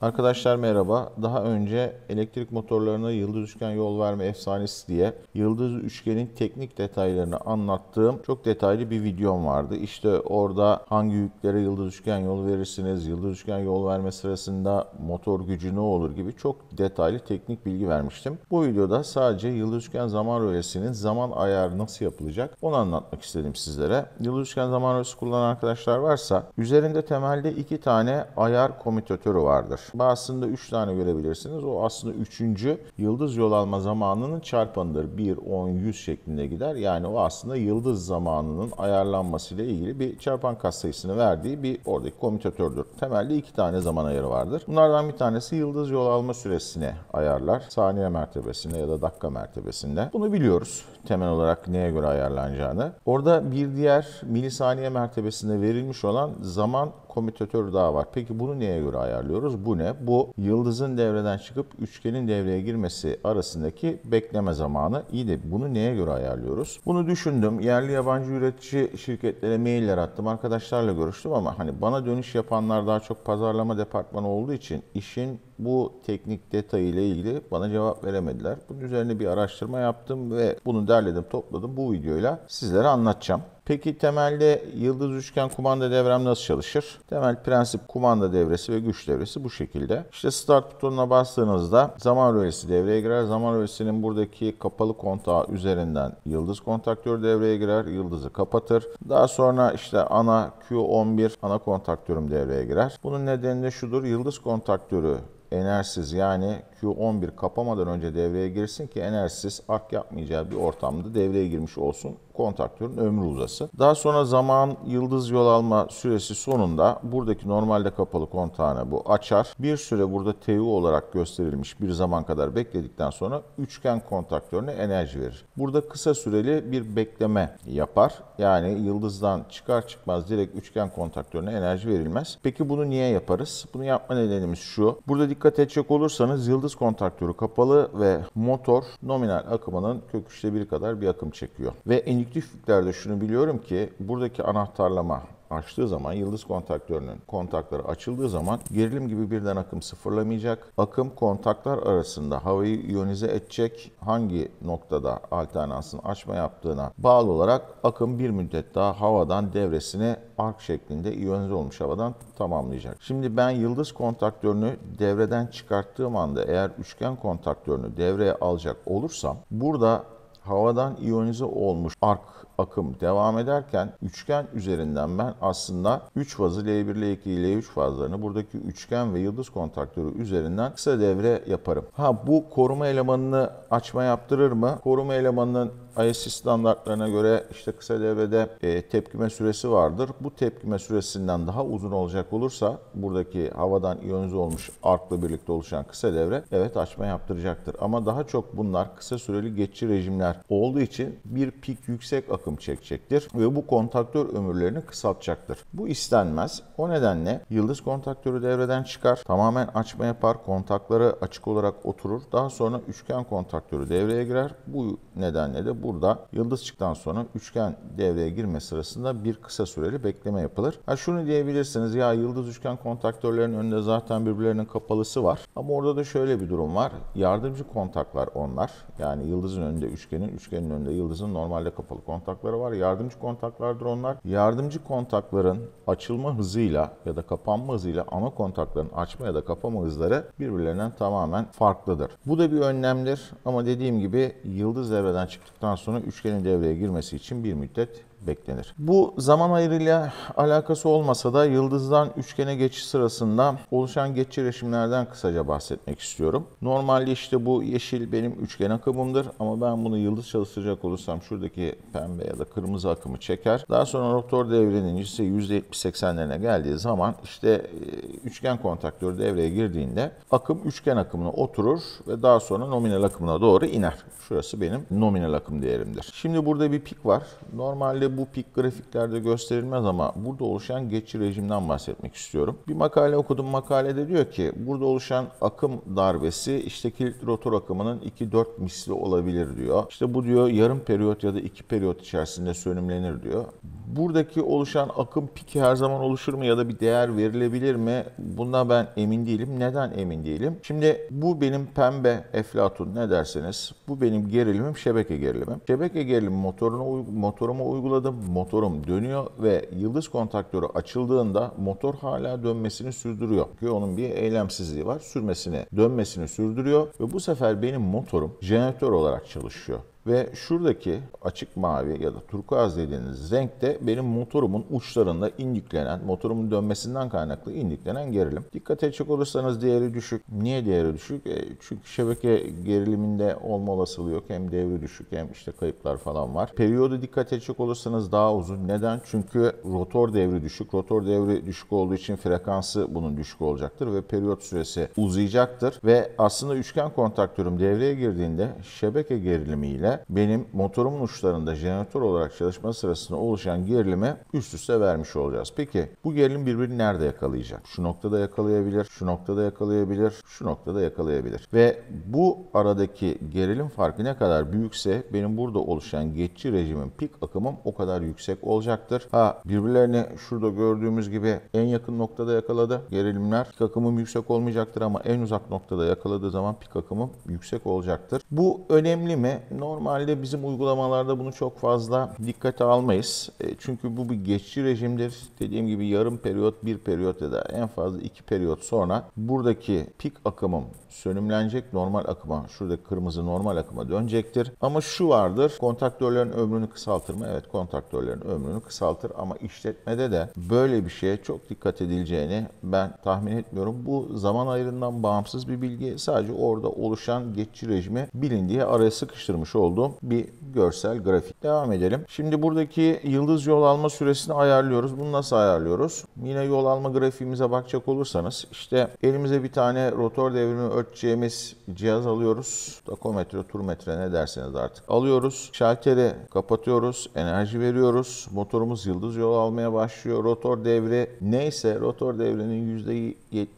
Arkadaşlar merhaba. Daha önce elektrik motorlarına yıldız üçgen yol verme efsanesi diye yıldız üçgenin teknik detaylarını anlattığım çok detaylı bir videom vardı. İşte orada hangi yüklere yıldız üçgen yol verirsiniz, yıldız üçgen yol verme sırasında motor gücü ne olur gibi çok detaylı teknik bilgi vermiştim. Bu videoda sadece yıldız üçgen zaman rölesinin zaman ayarı nasıl yapılacak onu anlatmak istedim sizlere. Yıldız üçgen zaman rölesi kullanan arkadaşlar varsa üzerinde temelde iki tane ayar komitatörü vardır. Bazısında 3 tane görebilirsiniz. O aslında 3. yıldız yol alma zamanının çarpanıdır. 1, 10, 100 şeklinde gider. Yani o aslında yıldız zamanının ayarlanmasıyla ilgili bir çarpan katsayısını verdiği bir oradaki komütatördür. Temelde iki tane zaman ayarı vardır. Bunlardan bir tanesi yıldız yol alma süresine ayarlar. Saniye mertebesinde ya da dakika mertebesinde. Bunu biliyoruz temel olarak neye göre ayarlanacağını. Orada bir diğer milisaniye mertebesinde verilmiş olan zaman komitatör daha var. Peki bunu neye göre ayarlıyoruz? Bu ne? Bu yıldızın devreden çıkıp üçgenin devreye girmesi arasındaki bekleme zamanı. İyi de bunu neye göre ayarlıyoruz? Bunu düşündüm. Yerli yabancı üretici şirketlere mailler attım. Arkadaşlarla görüştüm ama hani bana dönüş yapanlar daha çok pazarlama departmanı olduğu için işin bu teknik detayı ile ilgili bana cevap veremediler. Bunun üzerine bir araştırma yaptım ve bunu derledim, topladım. Bu videoyla sizlere anlatacağım. Peki temelde yıldız üçgen kumanda devrem nasıl çalışır? Temel prensip kumanda devresi ve güç devresi bu şekilde. İşte start butonuna bastığınızda zaman rölesi devreye girer. Zaman rölesinin buradaki kapalı kontağı üzerinden yıldız kontaktörü devreye girer. Yıldızı kapatır. Daha sonra işte ana Q11 ana kontaktörüm devreye girer. Bunun nedeni de şudur. Yıldız kontaktörü enerjisiz yani 11 kapamadan önce devreye girsin ki enerjisiz ak yapmayacağı bir ortamda devreye girmiş olsun. Kontaktörün ömrü uzası. Daha sonra zaman yıldız yol alma süresi sonunda buradaki normalde kapalı kontağını bu açar. Bir süre burada TU olarak gösterilmiş bir zaman kadar bekledikten sonra üçgen kontaktörüne enerji verir. Burada kısa süreli bir bekleme yapar. Yani yıldızdan çıkar çıkmaz direkt üçgen kontaktörüne enerji verilmez. Peki bunu niye yaparız? Bunu yapma nedenimiz şu. Burada dikkat edecek olursanız yıldız hız kontaktörü kapalı ve motor nominal akımının kök üçte bir kadar bir akım çekiyor. Ve endüktif yüklerde şunu biliyorum ki buradaki anahtarlama açtığı zaman yıldız kontaktörünün kontakları açıldığı zaman gerilim gibi birden akım sıfırlamayacak. Akım kontaklar arasında havayı iyonize edecek. Hangi noktada alternansın açma yaptığına bağlı olarak akım bir müddet daha havadan devresini ark şeklinde iyonize olmuş havadan tamamlayacak. Şimdi ben yıldız kontaktörünü devreden çıkarttığım anda eğer üçgen kontaktörünü devreye alacak olursam burada havadan iyonize olmuş ark akım devam ederken üçgen üzerinden ben aslında 3 fazı L1, L2, L3 fazlarını buradaki üçgen ve yıldız kontaktörü üzerinden kısa devre yaparım. Ha bu koruma elemanını açma yaptırır mı? Koruma elemanının ISC standartlarına göre işte kısa devrede e, tepkime süresi vardır. Bu tepkime süresinden daha uzun olacak olursa buradaki havadan iyonize olmuş arkla birlikte oluşan kısa devre evet açma yaptıracaktır. Ama daha çok bunlar kısa süreli geçici rejimler olduğu için bir pik yüksek akım akım çekecektir ve bu kontaktör ömürlerini kısaltacaktır. Bu istenmez. O nedenle yıldız kontaktörü devreden çıkar, tamamen açma yapar, kontakları açık olarak oturur. Daha sonra üçgen kontaktörü devreye girer. Bu nedenle de burada yıldız çıktıktan sonra üçgen devreye girme sırasında bir kısa süreli bekleme yapılır. Ha şunu diyebilirsiniz ya yıldız üçgen kontaktörlerin önünde zaten birbirlerinin kapalısı var. Ama orada da şöyle bir durum var. Yardımcı kontaklar onlar. Yani yıldızın önünde üçgenin, üçgenin önünde yıldızın normalde kapalı kontak kontakları var. Yardımcı kontaklardır onlar. Yardımcı kontakların açılma hızıyla ya da kapanma hızıyla ana kontakların açma ya da kapama hızları birbirlerinden tamamen farklıdır. Bu da bir önlemdir ama dediğim gibi yıldız devreden çıktıktan sonra üçgenin devreye girmesi için bir müddet beklenir. Bu zaman ayarıyla alakası olmasa da yıldızdan üçgene geçiş sırasında oluşan geçici resimlerden kısaca bahsetmek istiyorum. Normalde işte bu yeşil benim üçgen akımımdır ama ben bunu yıldız çalıştıracak olursam şuradaki pembe ya da kırmızı akımı çeker. Daha sonra rotor devrenin ise %70-80'lerine geldiği zaman işte e, üçgen kontaktörü devreye girdiğinde akım üçgen akımına oturur ve daha sonra nominal akımına doğru iner. Şurası benim nominal akım değerimdir. Şimdi burada bir pik var. Normalde bu pik grafiklerde gösterilmez ama burada oluşan geçici rejimden bahsetmek istiyorum. Bir makale okudum. Makalede diyor ki burada oluşan akım darbesi işte kilit rotor akımının 2-4 misli olabilir diyor. İşte bu diyor yarım periyot ya da 2 periyot içerisinde sönümlenir diyor. Buradaki oluşan akım piki her zaman oluşur mu ya da bir değer verilebilir mi? Bundan ben emin değilim. Neden emin değilim? Şimdi bu benim pembe eflatun ne derseniz. Bu benim gerilimim şebeke gerilimim. Şebeke gerilimi motoruna, motoruma uyguladım. Motorum dönüyor ve yıldız kontaktörü açıldığında motor hala dönmesini sürdürüyor. Çünkü onun bir eylemsizliği var. Sürmesini, dönmesini sürdürüyor ve bu sefer benim motorum jeneratör olarak çalışıyor. Ve şuradaki açık mavi ya da turkuaz dediğiniz renk de benim motorumun uçlarında indiklenen, motorumun dönmesinden kaynaklı indiklenen gerilim. Dikkat edecek olursanız değeri düşük. Niye değeri düşük? E, çünkü şebeke geriliminde olma olasılığı yok. Hem devri düşük hem işte kayıplar falan var. Periyodu dikkat edecek olursanız daha uzun. Neden? Çünkü rotor devri düşük. Rotor devri düşük olduğu için frekansı bunun düşük olacaktır ve periyot süresi uzayacaktır. Ve aslında üçgen kontaktörüm devreye girdiğinde şebeke gerilimiyle benim motorumun uçlarında jeneratör olarak çalışma sırasında oluşan gerilimi üst üste vermiş olacağız. Peki bu gerilim birbirini nerede yakalayacak? Şu noktada yakalayabilir, şu noktada yakalayabilir, şu noktada yakalayabilir. Ve bu aradaki gerilim farkı ne kadar büyükse benim burada oluşan geçici rejimin pik akımım o kadar yüksek olacaktır. Ha birbirlerini şurada gördüğümüz gibi en yakın noktada yakaladı. Gerilimler pik akımım yüksek olmayacaktır ama en uzak noktada yakaladığı zaman pik akımım yüksek olacaktır. Bu önemli mi? Normal Normalde bizim uygulamalarda bunu çok fazla dikkate almayız. E, çünkü bu bir geçici rejimdir. Dediğim gibi yarım periyot, bir periyot ya da en fazla iki periyot sonra buradaki pik akımım sönümlenecek. Normal akıma, şurada kırmızı normal akıma dönecektir. Ama şu vardır, kontaktörlerin ömrünü kısaltır mı? Evet, kontaktörlerin ömrünü kısaltır ama işletmede de böyle bir şeye çok dikkat edileceğini ben tahmin etmiyorum. Bu zaman ayrından bağımsız bir bilgi. Sadece orada oluşan geçici rejimi bilin diye araya sıkıştırmış olduk olduğum bir görsel grafik. Devam edelim. Şimdi buradaki yıldız yol alma süresini ayarlıyoruz. Bunu nasıl ayarlıyoruz? Yine yol alma grafiğimize bakacak olursanız işte elimize bir tane rotor devrimi ölçeceğimiz cihaz alıyoruz. Takometre, turmetre ne derseniz artık alıyoruz. Şalteri kapatıyoruz. Enerji veriyoruz. Motorumuz yıldız yol almaya başlıyor. Rotor devri neyse rotor devrinin %70,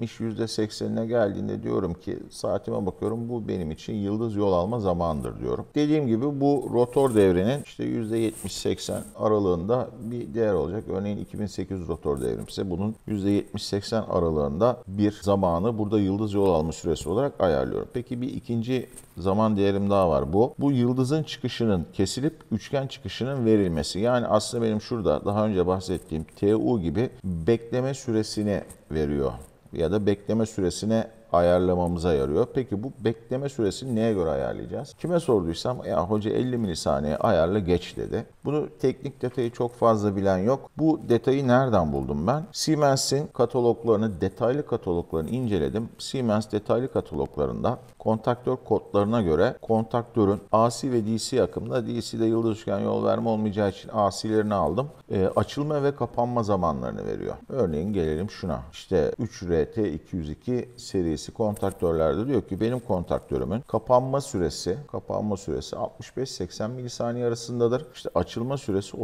%80'ine geldiğinde diyorum ki saatime bakıyorum bu benim için yıldız yol alma zamandır diyorum. Dediğim dediğim gibi bu rotor devrenin işte %70-80 aralığında bir değer olacak. Örneğin 2800 rotor devrimse bunun %70-80 aralığında bir zamanı burada yıldız yol alma süresi olarak ayarlıyorum. Peki bir ikinci zaman değerim daha var bu. Bu yıldızın çıkışının kesilip üçgen çıkışının verilmesi. Yani aslında benim şurada daha önce bahsettiğim TU gibi bekleme süresini veriyor ya da bekleme süresine ayarlamamıza yarıyor. Peki bu bekleme süresini neye göre ayarlayacağız? Kime sorduysam ya hoca 50 milisaniye ayarla geç dedi. Bunu teknik detayı çok fazla bilen yok. Bu detayı nereden buldum ben? Siemens'in kataloglarını, detaylı kataloglarını inceledim. Siemens detaylı kataloglarında kontaktör kodlarına göre kontaktörün AC ve DC akımında DC'de yıldız üçgen yol verme olmayacağı için AC'lerini aldım. E, açılma ve kapanma zamanlarını veriyor. Örneğin gelelim şuna. İşte 3RT202 serisi yetkilisi kontaktörlerde diyor ki benim kontaktörümün kapanma süresi kapanma süresi 65-80 milisaniye arasındadır. İşte açılma süresi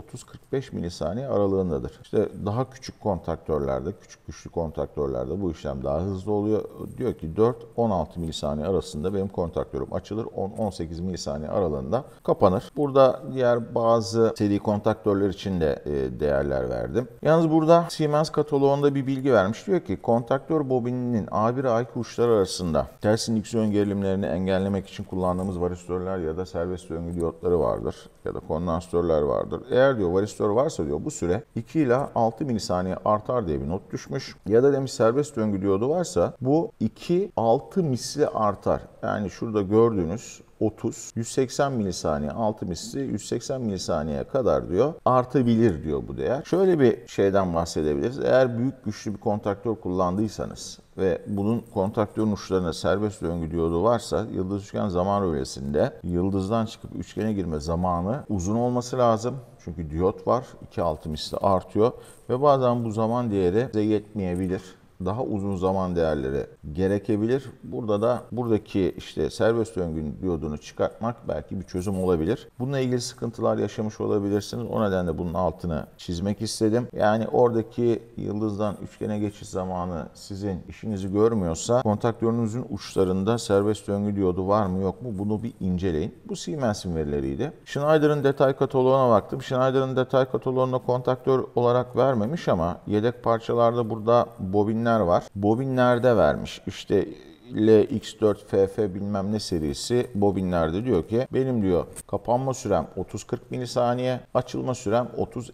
30-45 milisaniye aralığındadır. İşte daha küçük kontaktörlerde, küçük güçlü kontaktörlerde bu işlem daha hızlı oluyor. Diyor ki 4-16 milisaniye arasında benim kontaktörüm açılır. 10-18 milisaniye aralığında kapanır. Burada diğer bazı seri kontaktörler için de e, değerler verdim. Yalnız burada Siemens kataloğunda bir bilgi vermiş. Diyor ki kontaktör bobininin A1 a kuşlar arasında ters indiksiyon gerilimlerini engellemek için kullandığımız varistörler ya da serbest döngü diyotları vardır ya da kondansatörler vardır. Eğer diyor varistör varsa diyor bu süre 2 ila 6 milisaniye artar diye bir not düşmüş. Ya da demiş serbest döngü diyodu varsa bu 2-6 misli artar. Yani şurada gördüğünüz 30, 180 milisaniye 6 misli 180 milisaniyeye kadar diyor artabilir diyor bu değer. Şöyle bir şeyden bahsedebiliriz. Eğer büyük güçlü bir kontraktör kullandıysanız ve bunun kontraktörün uçlarına serbest döngü diyodu varsa yıldız üçgen zaman rölesinde yıldızdan çıkıp üçgene girme zamanı uzun olması lazım. Çünkü diyot var. 2 altı misli artıyor ve bazen bu zaman değeri size yetmeyebilir daha uzun zaman değerleri gerekebilir. Burada da buradaki işte serbest döngü diyodunu çıkartmak belki bir çözüm olabilir. Bununla ilgili sıkıntılar yaşamış olabilirsiniz. O nedenle bunun altını çizmek istedim. Yani oradaki yıldızdan üçgene geçiş zamanı sizin işinizi görmüyorsa kontaktörünüzün uçlarında serbest döngü diyodu var mı yok mu bunu bir inceleyin. Bu Siemens'in verileriydi. Schneider'ın detay kataloğuna baktım. Schneider'ın detay kataloğuna kontaktör olarak vermemiş ama yedek parçalarda burada bobinler bobinler var. Bobinlerde vermiş. İşte LX4 FF bilmem ne serisi bobinlerde diyor ki benim diyor kapanma sürem 30-40 milisaniye, açılma sürem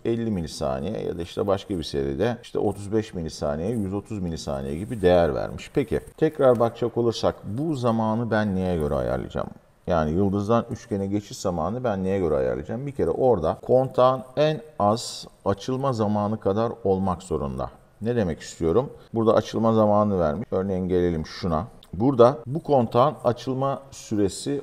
30-50 milisaniye ya da işte başka bir seride işte 35 milisaniye, 130 milisaniye gibi değer vermiş. Peki tekrar bakacak olursak bu zamanı ben neye göre ayarlayacağım? Yani yıldızdan üçgene geçiş zamanı ben neye göre ayarlayacağım? Bir kere orada kontağın en az açılma zamanı kadar olmak zorunda. Ne demek istiyorum? Burada açılma zamanı vermiş. Örneğin gelelim şuna. Burada bu kontağın açılma süresi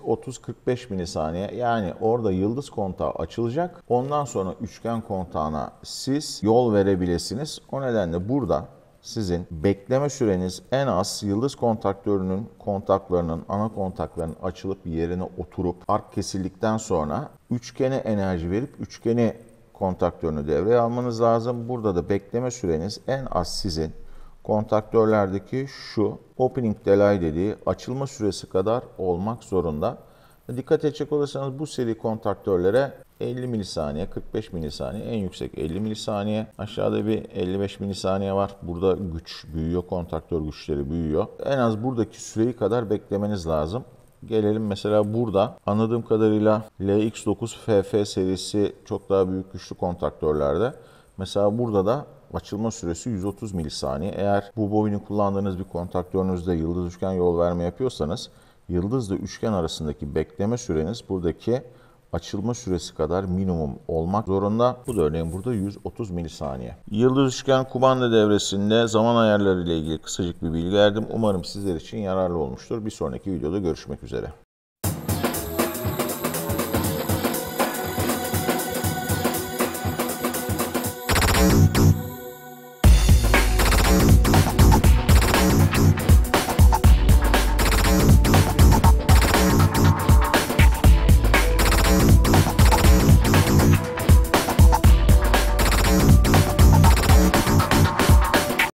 30-45 milisaniye. Yani orada yıldız kontağı açılacak. Ondan sonra üçgen kontağına siz yol verebilirsiniz. O nedenle burada sizin bekleme süreniz en az yıldız kontaktörünün kontaklarının ana kontakların açılıp yerine oturup ark kesildikten sonra üçgene enerji verip üçgeni kontaktörünü devreye almanız lazım. Burada da bekleme süreniz en az sizin kontaktörlerdeki şu opening delay dediği açılma süresi kadar olmak zorunda. Dikkat edecek olursanız bu seri kontaktörlere 50 milisaniye, 45 milisaniye, en yüksek 50 milisaniye. Aşağıda bir 55 milisaniye var. Burada güç büyüyor, kontaktör güçleri büyüyor. En az buradaki süreyi kadar beklemeniz lazım. Gelelim mesela burada. Anladığım kadarıyla LX9 FF serisi çok daha büyük güçlü kontaktörlerde. Mesela burada da açılma süresi 130 milisaniye. Eğer bu bobini kullandığınız bir kontaktörünüzde yıldız üçgen yol verme yapıyorsanız yıldızla üçgen arasındaki bekleme süreniz buradaki açılma süresi kadar minimum olmak zorunda. Bu da örneğin burada 130 milisaniye. Yıldız üçgen kumanda devresinde zaman ayarları ile ilgili kısacık bir bilgi verdim. Umarım sizler için yararlı olmuştur. Bir sonraki videoda görüşmek üzere.